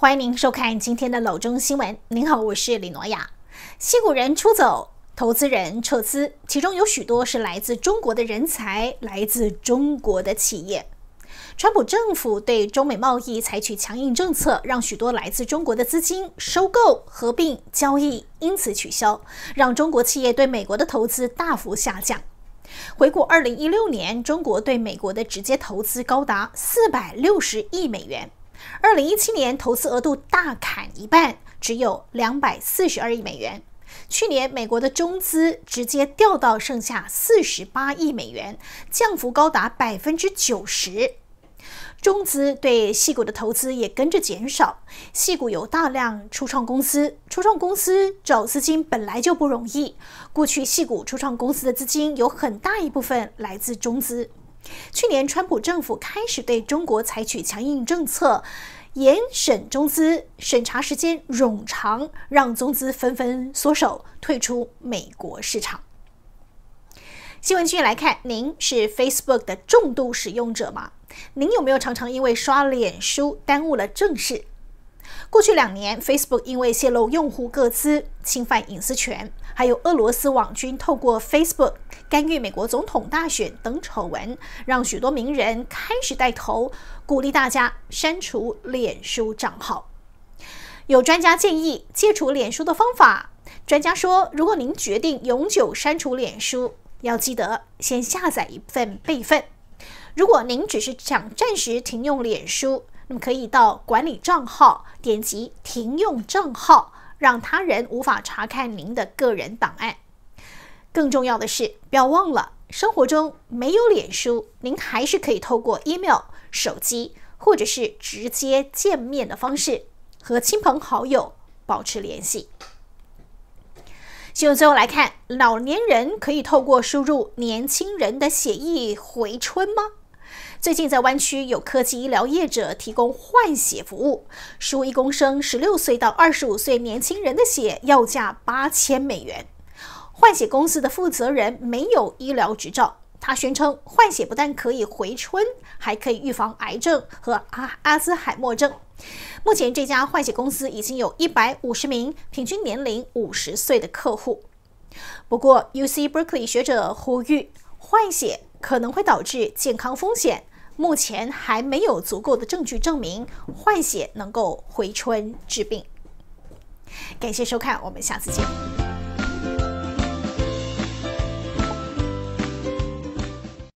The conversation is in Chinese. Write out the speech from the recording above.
欢迎您收看今天的《老中新闻》。您好，我是李诺亚。硅谷人出走，投资人撤资，其中有许多是来自中国的人才，来自中国的企业。川普政府对中美贸易采取强硬政策，让许多来自中国的资金收购、合并交易因此取消，让中国企业对美国的投资大幅下降。回顾二零一六年，中国对美国的直接投资高达四百六十亿美元。二零一七年投资额度大砍一半，只有两百四十二亿美元。去年美国的中资直接掉到剩下四十八亿美元，降幅高达百分之九十。中资对细股的投资也跟着减少。细股有大量初创公司，初创公司找资金本来就不容易。过去细股初创公司的资金有很大一部分来自中资。去年，川普政府开始对中国采取强硬政策，严审中资，审查时间冗长，让中资纷纷缩手退出美国市场。新闻继续来看，您是 Facebook 的重度使用者吗？您有没有常常因为刷脸书耽误了正事？过去两年，Facebook 因为泄露用户个资、侵犯隐私权，还有俄罗斯网军透过 Facebook 干预美国总统大选等丑闻，让许多名人开始带头鼓励大家删除脸书账号。有专家建议，戒除脸书的方法。专家说，如果您决定永久删除脸书，要记得先下载一份备份。如果您只是想暂时停用脸书，那么可以到管理账号，点击停用账号，让他人无法查看您的个人档案。更重要的是，不要忘了，生活中没有脸书，您还是可以透过 email、手机或者是直接见面的方式和亲朋好友保持联系。新闻最后来看，老年人可以透过输入年轻人的写意回春吗？最近在湾区有科技医疗业者提供换血服务，输一公升十六岁到二十五岁年轻人的血要价八千美元。换血公司的负责人没有医疗执照，他宣称换血不但可以回春，还可以预防癌症和阿阿兹海默症。目前这家换血公司已经有一百五十名平均年龄五十岁的客户。不过，U C Berkeley 学者呼吁，换血可能会导致健康风险。目前还没有足够的证据证明换血能够回春治病。感谢收看，我们下次见。